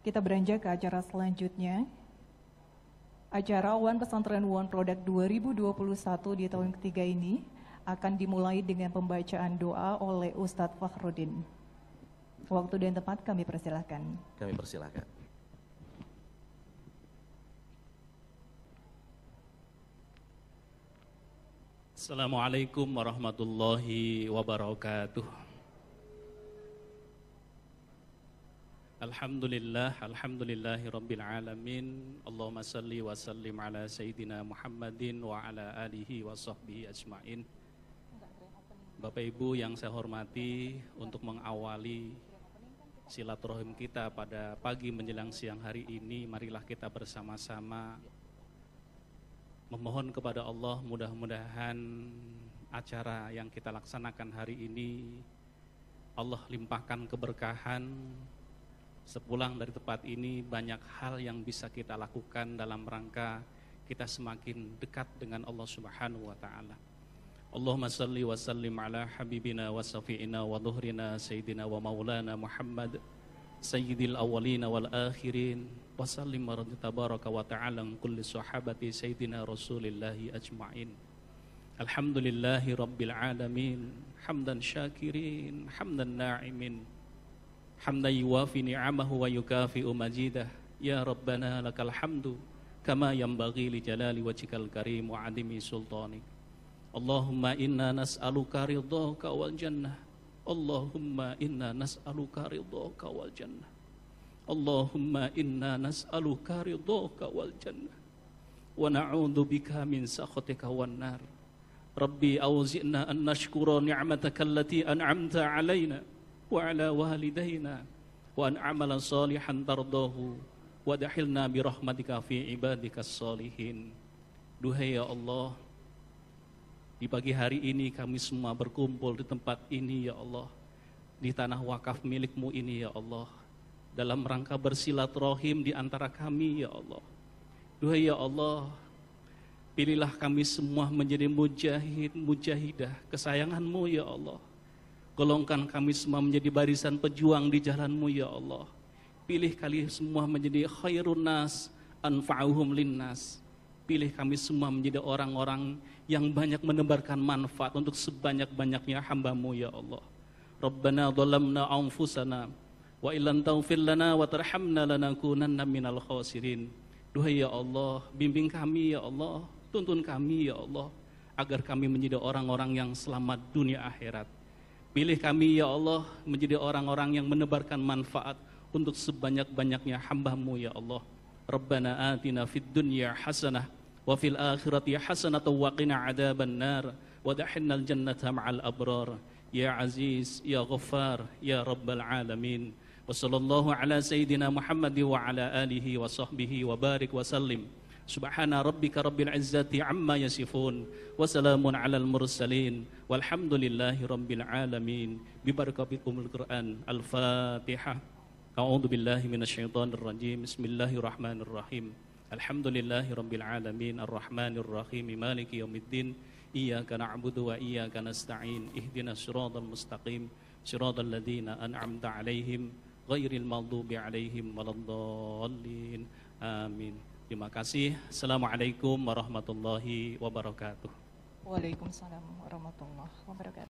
Kita beranjak ke acara selanjutnya. Acara One Pesantren One Product 2021 di tahun ketiga ini akan dimulai dengan pembacaan doa oleh Ustadz Fahrudin. Waktu dan tempat kami persilahkan. Kami persilahkan. Assalamualaikum warahmatullahi wabarakatuh. Alhamdulillah, alhamdulillahi rabbil alamin. Allahumma salli wa sallim ala sayyidina Muhammadin wa ala alihi wa sahbihi ajmain. Bapak Ibu yang saya hormati untuk mengawali silaturahim kita pada pagi menjelang siang hari ini, marilah kita bersama-sama memohon kepada Allah mudah-mudahan acara yang kita laksanakan hari ini Allah limpahkan keberkahan, sepulang dari tempat ini banyak hal yang bisa kita lakukan dalam rangka kita semakin dekat dengan Allah Subhanahu wa taala. Allahumma salli wa sallim ala habibina wa safiina wa dhuhrina sayyidina wa maulana Muhammad sayyidil awwalina wal akhirin wa sallim tabaraka wa ta'ala kulli sahabati sayyidina rasulillahi ajma'in. Alhamdulillahi rabbil alamin hamdan syakirin hamdan na'imin hamdan yuwafi ni'amahu wa yukafi'u umajidah ya rabbana lakal hamdu kama yanbaghi li jalali wajhikal karim wa adimi sultanik Allahumma inna nas'aluka ridhaka wal jannah Allahumma inna nas'aluka ridhaka wal jannah Allahumma inna nas'aluka ridhaka wal jannah wa na'udzu bika min sakhatika wan nar Rabbi auzi'na an nashkura ni'mataka allati an'amta 'alaina وعلى والدينا وأن أعمل صالحا ترضاه ودحلنا برحمتك في عبادك الصالحين Duhai ya Allah, di pagi hari ini kami semua berkumpul di tempat ini ya Allah, di tanah wakaf milikmu ini ya Allah, dalam rangka bersilaturahim di antara kami ya Allah. Duhai ya Allah, pilihlah kami semua menjadi mujahid, mujahidah, kesayanganmu ya Allah Golongkan kami semua menjadi barisan pejuang di jalanmu ya Allah. Pilih kali semua menjadi khairun nas, anfa'uhum linnas. Pilih kami semua menjadi orang-orang yang banyak menebarkan manfaat untuk sebanyak-banyaknya hambamu ya Allah. Rabbana dhalamna anfusana wa illan tawfir lana wa tarhamna lanakunanna minal khasirin. Duhai ya Allah, bimbing kami ya Allah, tuntun kami ya Allah, agar kami menjadi orang-orang yang selamat dunia akhirat Pilih kami ya Allah menjadi orang-orang yang menebarkan manfaat untuk sebanyak-banyaknya hambamu ya Allah. Rabbana atina fid dunya hasanah wa fil akhirati hasanah wa qina adaban nar wa dahinnal jannata ma'al abrar. Ya Aziz, Ya Ghaffar, Ya Rabbal Alamin. Wa sallallahu ala Sayyidina Muhammad wa ala alihi wa sahbihi wa barik wa sallim. سبحان ربك رب العزة عما يصفون وسلام على المرسلين والحمد لله رب العالمين ببركة بكم القرآن الفاتحة أعوذ بالله من الشيطان الرجيم بسم الله الرحمن الرحيم الحمد لله رب العالمين الرحمن الرحيم مالك يوم الدين إياك نعبد وإياك نستعين اهدنا الصراط المستقيم صراط الذين أنعمت عليهم غير المغضوب عليهم ولا الضالين آمين Terima kasih. Assalamualaikum warahmatullahi wabarakatuh. Waalaikumsalam warahmatullahi wabarakatuh.